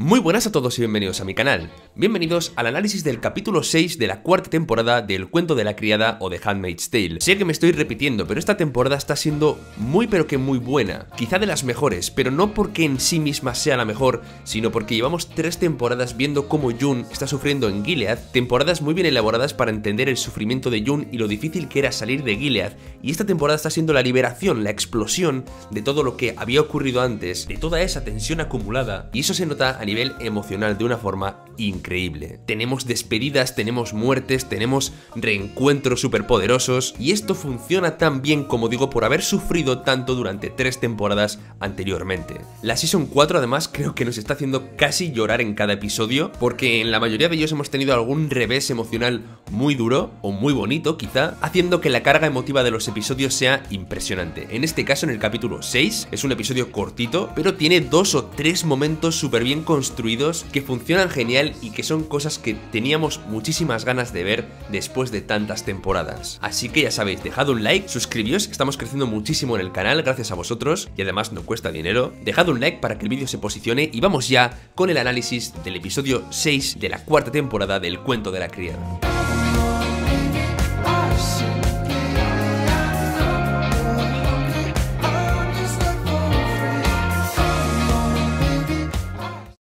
Muy buenas a todos y bienvenidos a mi canal. Bienvenidos al análisis del capítulo 6 de la cuarta temporada del Cuento de la Criada o de Handmaid's Tale. Sé que me estoy repitiendo, pero esta temporada está siendo muy pero que muy buena. Quizá de las mejores, pero no porque en sí misma sea la mejor, sino porque llevamos tres temporadas viendo cómo Jun está sufriendo en Gilead, temporadas muy bien elaboradas para entender el sufrimiento de Jun y lo difícil que era salir de Gilead, y esta temporada está siendo la liberación, la explosión de todo lo que había ocurrido antes, de toda esa tensión acumulada, y eso se nota a nivel emocional de una forma increíble. Tenemos despedidas, tenemos muertes, tenemos reencuentros superpoderosos y esto funciona tan bien como digo por haber sufrido tanto durante tres temporadas anteriormente. La Season 4 además creo que nos está haciendo casi llorar en cada episodio porque en la mayoría de ellos hemos tenido algún revés emocional muy duro o muy bonito quizá, haciendo que la carga emotiva de los episodios sea impresionante. En este caso en el capítulo 6 es un episodio cortito pero tiene dos o tres momentos súper bien con construidos, que funcionan genial y que son cosas que teníamos muchísimas ganas de ver después de tantas temporadas. Así que ya sabéis, dejad un like, suscribíos, estamos creciendo muchísimo en el canal gracias a vosotros y además no cuesta dinero. Dejad un like para que el vídeo se posicione y vamos ya con el análisis del episodio 6 de la cuarta temporada del Cuento de la Criada.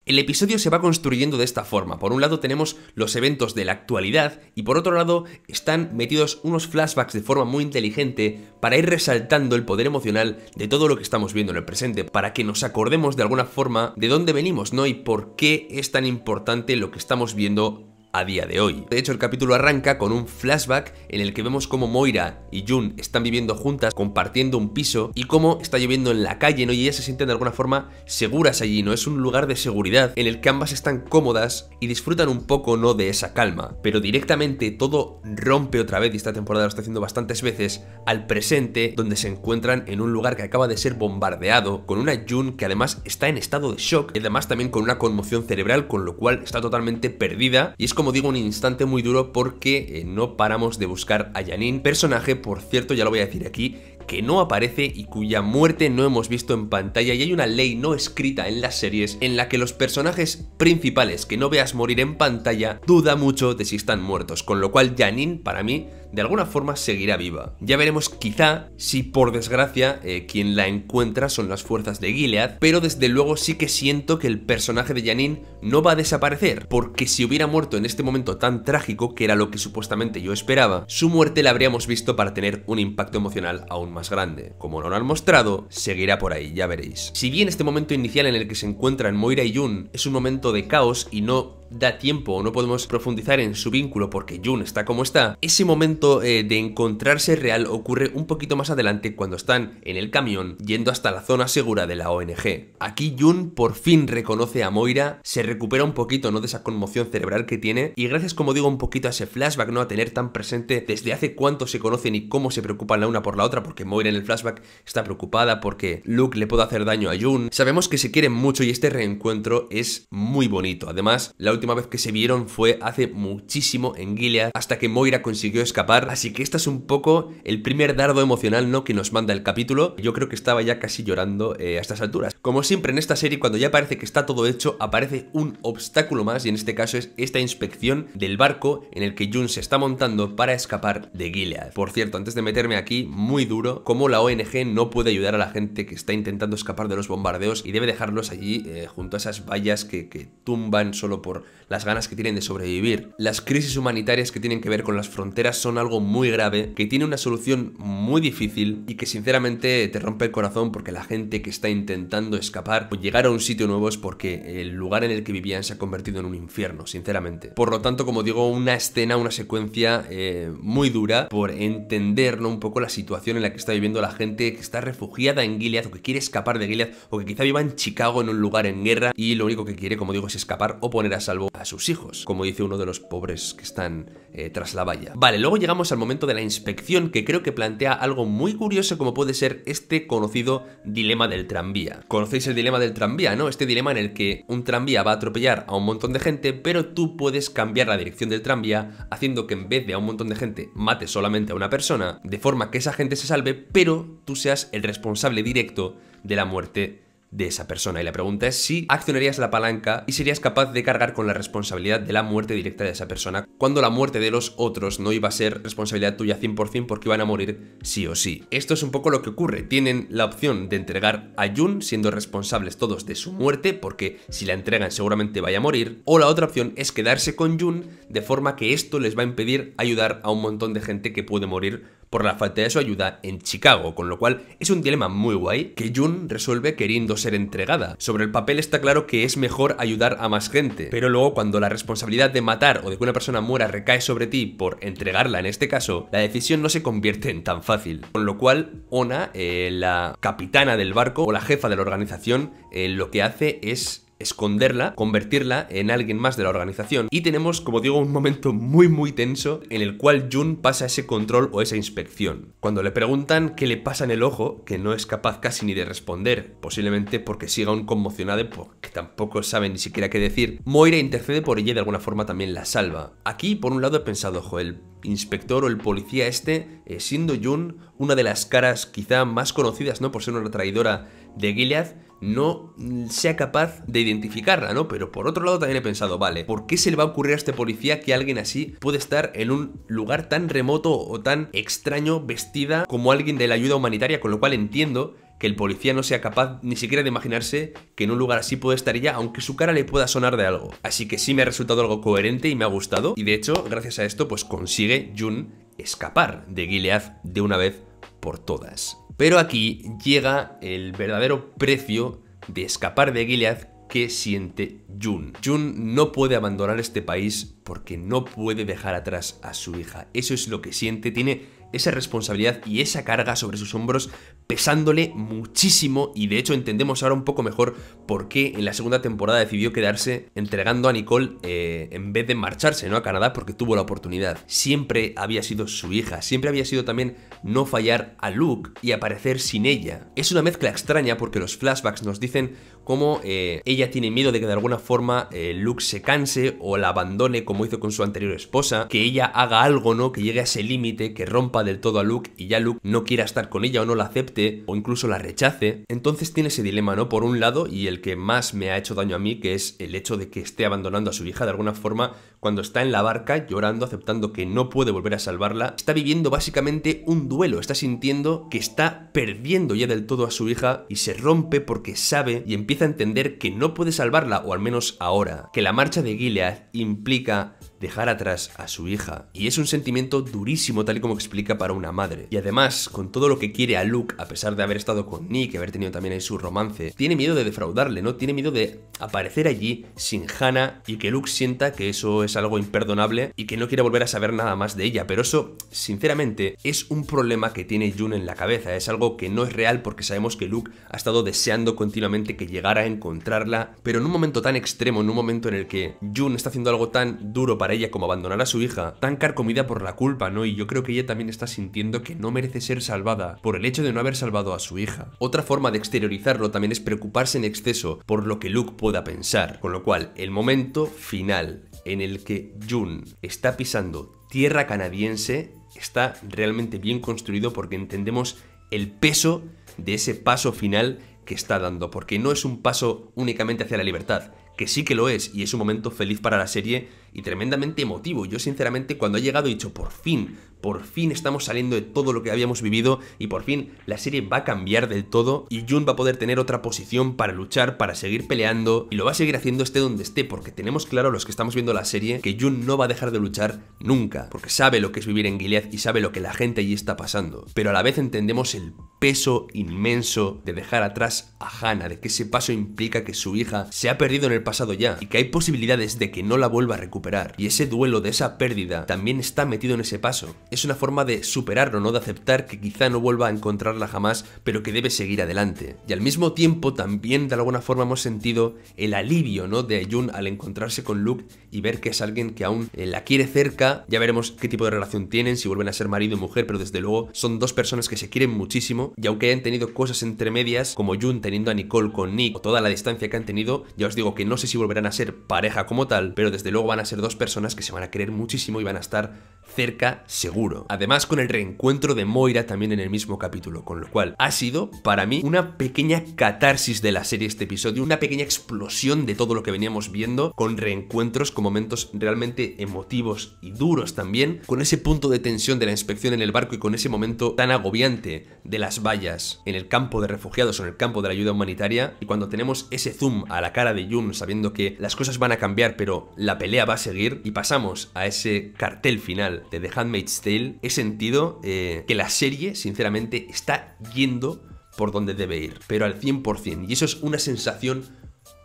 El episodio se va construyendo de esta forma. Por un lado tenemos los eventos de la actualidad y por otro lado están metidos unos flashbacks de forma muy inteligente para ir resaltando el poder emocional de todo lo que estamos viendo en el presente, para que nos acordemos de alguna forma de dónde venimos, ¿no? Y por qué es tan importante lo que estamos viendo a día de hoy. De hecho, el capítulo arranca con un flashback en el que vemos cómo Moira y Jun están viviendo juntas, compartiendo un piso, y cómo está lloviendo en la calle, ¿no? Y ellas se sienten de alguna forma seguras allí, ¿no? Es un lugar de seguridad en el que ambas están cómodas y disfrutan un poco, ¿no? De esa calma. Pero directamente todo rompe otra vez, y esta temporada lo está haciendo bastantes veces, al presente, donde se encuentran en un lugar que acaba de ser bombardeado, con una Jun que además está en estado de shock, y además también con una conmoción cerebral, con lo cual está totalmente perdida, y es como digo, un instante muy duro porque eh, no paramos de buscar a Yanin, personaje, por cierto, ya lo voy a decir aquí, que no aparece y cuya muerte no hemos visto en pantalla y hay una ley no escrita en las series en la que los personajes principales que no veas morir en pantalla duda mucho de si están muertos, con lo cual Yanin, para mí de alguna forma seguirá viva. Ya veremos quizá si por desgracia eh, quien la encuentra son las fuerzas de Gilead, pero desde luego sí que siento que el personaje de Janine no va a desaparecer, porque si hubiera muerto en este momento tan trágico, que era lo que supuestamente yo esperaba, su muerte la habríamos visto para tener un impacto emocional aún más grande. Como no lo han mostrado, seguirá por ahí, ya veréis. Si bien este momento inicial en el que se encuentran Moira y Jun es un momento de caos y no da tiempo o no podemos profundizar en su vínculo porque Jun está como está, ese momento eh, de encontrarse real ocurre un poquito más adelante cuando están en el camión yendo hasta la zona segura de la ONG. Aquí Jun por fin reconoce a Moira, se recupera un poquito ¿no? de esa conmoción cerebral que tiene y gracias como digo un poquito a ese flashback no a tener tan presente desde hace cuánto se conocen y cómo se preocupan la una por la otra porque Moira en el flashback está preocupada porque Luke le puede hacer daño a Jun. Sabemos que se quieren mucho y este reencuentro es muy bonito. Además, la última vez que se vieron fue hace muchísimo en Gilead, hasta que Moira consiguió escapar, así que este es un poco el primer dardo emocional ¿no? que nos manda el capítulo. Yo creo que estaba ya casi llorando eh, a estas alturas. Como siempre en esta serie, cuando ya parece que está todo hecho, aparece un obstáculo más, y en este caso es esta inspección del barco en el que Jun se está montando para escapar de Gilead. Por cierto, antes de meterme aquí, muy duro, como la ONG no puede ayudar a la gente que está intentando escapar de los bombardeos y debe dejarlos allí eh, junto a esas vallas que tumban solo por las ganas que tienen de sobrevivir. Las crisis humanitarias que tienen que ver con las fronteras son algo muy grave, que tiene una solución muy difícil y que sinceramente te rompe el corazón porque la gente que está intentando escapar o pues, llegar a un sitio nuevo es porque el lugar en el que vivían se ha convertido en un infierno, sinceramente. Por lo tanto, como digo, una escena, una secuencia eh, muy dura por entender un poco la situación en la que está viviendo la gente que está refugiada en Gilead o que quiere escapar de Gilead o que quizá viva en Chicago en un lugar en guerra y lo único que quiere, como digo, es escapar o poner a salvo a sus hijos, como dice uno de los pobres que están eh, tras la valla. Vale, luego llegamos al momento de la inspección, que creo que plantea algo muy curioso como puede ser este conocido dilema del tranvía. Conocéis el dilema del tranvía, ¿no? Este dilema en el que un tranvía va a atropellar a un montón de gente, pero tú puedes cambiar la dirección del tranvía haciendo que en vez de a un montón de gente mate solamente a una persona, de forma que esa gente se salve, pero tú seas el responsable directo de la muerte de esa persona. Y la pregunta es si accionarías la palanca y serías capaz de cargar con la responsabilidad de la muerte directa de esa persona, cuando la muerte de los otros no iba a ser responsabilidad tuya 100% porque iban a morir sí o sí. Esto es un poco lo que ocurre. Tienen la opción de entregar a Jun, siendo responsables todos de su muerte, porque si la entregan seguramente vaya a morir, o la otra opción es quedarse con Jun, de forma que esto les va a impedir ayudar a un montón de gente que puede morir por la falta de su ayuda en Chicago, con lo cual es un dilema muy guay que Jun resuelve queriendo ser entregada. Sobre el papel está claro que es mejor ayudar a más gente, pero luego cuando la responsabilidad de matar o de que una persona muera recae sobre ti por entregarla en este caso, la decisión no se convierte en tan fácil. Con lo cual, Ona, eh, la capitana del barco o la jefa de la organización, eh, lo que hace es esconderla, convertirla en alguien más de la organización. Y tenemos, como digo, un momento muy muy tenso en el cual Jun pasa ese control o esa inspección. Cuando le preguntan qué le pasa en el ojo, que no es capaz casi ni de responder, posiblemente porque siga un conmocionado porque tampoco sabe ni siquiera qué decir, Moira intercede por ella y de alguna forma también la salva. Aquí, por un lado, he pensado, ojo, el inspector o el policía este, eh, siendo Jun una de las caras quizá más conocidas, ¿no? Por ser una traidora de Gilead, no sea capaz de identificarla, ¿no? Pero por otro lado también he pensado, vale, ¿por qué se le va a ocurrir a este policía que alguien así puede estar en un lugar tan remoto o tan extraño vestida como alguien de la ayuda humanitaria? Con lo cual entiendo que el policía no sea capaz ni siquiera de imaginarse que en un lugar así puede estar ella, aunque su cara le pueda sonar de algo. Así que sí me ha resultado algo coherente y me ha gustado, y de hecho, gracias a esto, pues consigue Jun escapar de Gilead de una vez por todas. Pero aquí llega el verdadero precio de escapar de Gilead que siente Jun. Jun no puede abandonar este país porque no puede dejar atrás a su hija. Eso es lo que siente. Tiene esa responsabilidad y esa carga sobre sus hombros pesándole muchísimo y de hecho entendemos ahora un poco mejor por qué en la segunda temporada decidió quedarse entregando a Nicole eh, en vez de marcharse ¿no? a Canadá porque tuvo la oportunidad. Siempre había sido su hija, siempre había sido también no fallar a Luke y aparecer sin ella. Es una mezcla extraña porque los flashbacks nos dicen como eh, ella tiene miedo de que de alguna forma eh, Luke se canse o la abandone como hizo con su anterior esposa, que ella haga algo, ¿no? Que llegue a ese límite, que rompa del todo a Luke y ya Luke no quiera estar con ella o no la acepte o incluso la rechace. Entonces tiene ese dilema, ¿no? Por un lado, y el que más me ha hecho daño a mí, que es el hecho de que esté abandonando a su hija de alguna forma cuando está en la barca llorando, aceptando que no puede volver a salvarla, está viviendo básicamente un duelo, está sintiendo que está perdiendo ya del todo a su hija y se rompe porque sabe y empieza a entender que no puede salvarla, o al menos ahora, que la marcha de Gilead implica dejar atrás a su hija. Y es un sentimiento durísimo tal y como explica para una madre. Y además, con todo lo que quiere a Luke, a pesar de haber estado con Nick, haber tenido también ahí su romance, tiene miedo de defraudarle, ¿no? Tiene miedo de aparecer allí sin Hannah y que Luke sienta que eso es algo imperdonable y que no quiere volver a saber nada más de ella. Pero eso, sinceramente, es un problema que tiene June en la cabeza. Es algo que no es real porque sabemos que Luke ha estado deseando continuamente que llegara a encontrarla, pero en un momento tan extremo, en un momento en el que June está haciendo algo tan duro para ella como abandonar a su hija, tan carcomida por la culpa, ¿no? Y yo creo que ella también está sintiendo que no merece ser salvada por el hecho de no haber salvado a su hija. Otra forma de exteriorizarlo también es preocuparse en exceso por lo que Luke pueda pensar, con lo cual el momento final en el que Jun está pisando tierra canadiense está realmente bien construido porque entendemos el peso de ese paso final que está dando, porque no es un paso únicamente hacia la libertad, que sí que lo es y es un momento feliz para la serie y tremendamente emotivo. Yo sinceramente cuando ha llegado he dicho, por fin, por fin estamos saliendo de todo lo que habíamos vivido y por fin la serie va a cambiar del todo y Jun va a poder tener otra posición para luchar, para seguir peleando y lo va a seguir haciendo esté donde esté porque tenemos claro los que estamos viendo la serie que Jun no va a dejar de luchar nunca porque sabe lo que es vivir en Gilead y sabe lo que la gente allí está pasando. Pero a la vez entendemos el peso inmenso de dejar atrás a Hannah, de que ese paso implica que su hija se ha perdido en el pasado ya y que hay posibilidades de que no la vuelva a recuperar y ese duelo de esa pérdida también está metido en ese paso. Es una forma de superarlo, ¿no? De aceptar que quizá no vuelva a encontrarla jamás, pero que debe seguir adelante. Y al mismo tiempo también de alguna forma hemos sentido el alivio, ¿no? De Jun al encontrarse con Luke y ver que es alguien que aún eh, la quiere cerca. Ya veremos qué tipo de relación tienen, si vuelven a ser marido y mujer, pero desde luego son dos personas que se quieren muchísimo y aunque hayan tenido cosas entre medias, como Jun teniendo a Nicole con Nick o toda la distancia que han tenido, ya os digo que no sé si volverán a ser pareja como tal, pero desde luego van a ser dos personas que se van a querer muchísimo y van a estar cerca seguro. Además con el reencuentro de Moira también en el mismo capítulo, con lo cual ha sido para mí una pequeña catarsis de la serie este episodio, una pequeña explosión de todo lo que veníamos viendo, con reencuentros con momentos realmente emotivos y duros también, con ese punto de tensión de la inspección en el barco y con ese momento tan agobiante de las vallas en el campo de refugiados o en el campo de la ayuda humanitaria, y cuando tenemos ese zoom a la cara de Jun sabiendo que las cosas van a cambiar pero la pelea va a seguir. Y pasamos a ese cartel final de The Handmaid's Tale. He sentido eh, que la serie, sinceramente, está yendo por donde debe ir, pero al 100%. Y eso es una sensación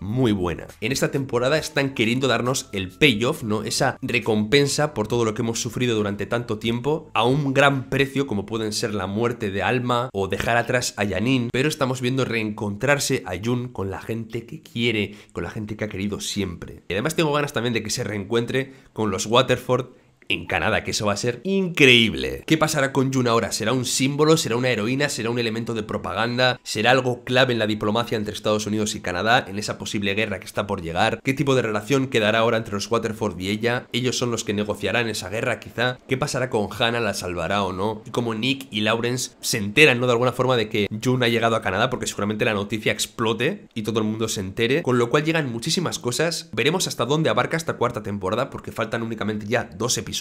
muy buena. En esta temporada están queriendo darnos el payoff, ¿no? Esa recompensa por todo lo que hemos sufrido durante tanto tiempo a un gran precio como pueden ser la muerte de Alma o dejar atrás a Janine, pero estamos viendo reencontrarse a Jun con la gente que quiere, con la gente que ha querido siempre. Y además tengo ganas también de que se reencuentre con los Waterford en Canadá, que eso va a ser increíble. ¿Qué pasará con June ahora? ¿Será un símbolo? ¿Será una heroína? ¿Será un elemento de propaganda? ¿Será algo clave en la diplomacia entre Estados Unidos y Canadá, en esa posible guerra que está por llegar? ¿Qué tipo de relación quedará ahora entre los Waterford y ella? ¿Ellos son los que negociarán esa guerra quizá? ¿Qué pasará con Hannah? ¿La salvará o no? Y como Nick y Lawrence se enteran, ¿no? De alguna forma de que June ha llegado a Canadá, porque seguramente la noticia explote y todo el mundo se entere, con lo cual llegan muchísimas cosas. Veremos hasta dónde abarca esta cuarta temporada, porque faltan únicamente ya dos episodios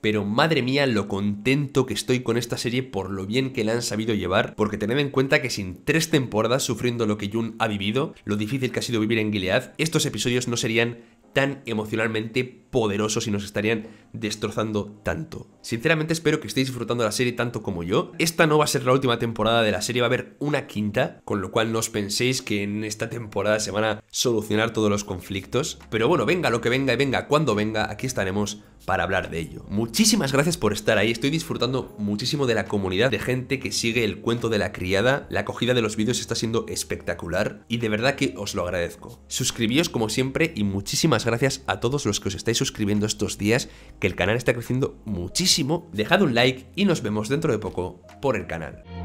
pero madre mía lo contento que estoy con esta serie por lo bien que la han sabido llevar, porque tened en cuenta que sin tres temporadas sufriendo lo que Jun ha vivido, lo difícil que ha sido vivir en Gilead, estos episodios no serían tan emocionalmente poderosos y nos estarían destrozando tanto. Sinceramente espero que estéis disfrutando la serie tanto como yo. Esta no va a ser la última temporada de la serie, va a haber una quinta, con lo cual no os penséis que en esta temporada se van a solucionar todos los conflictos. Pero bueno, venga lo que venga y venga cuando venga, aquí estaremos para hablar de ello. Muchísimas gracias por estar ahí, estoy disfrutando muchísimo de la comunidad de gente que sigue el cuento de la criada, la acogida de los vídeos está siendo espectacular y de verdad que os lo agradezco. Suscribíos como siempre y muchísimas gracias a todos los que os estáis suscribiendo estos días, que el canal está creciendo muchísimo. Dejad un like y nos vemos dentro de poco por el canal.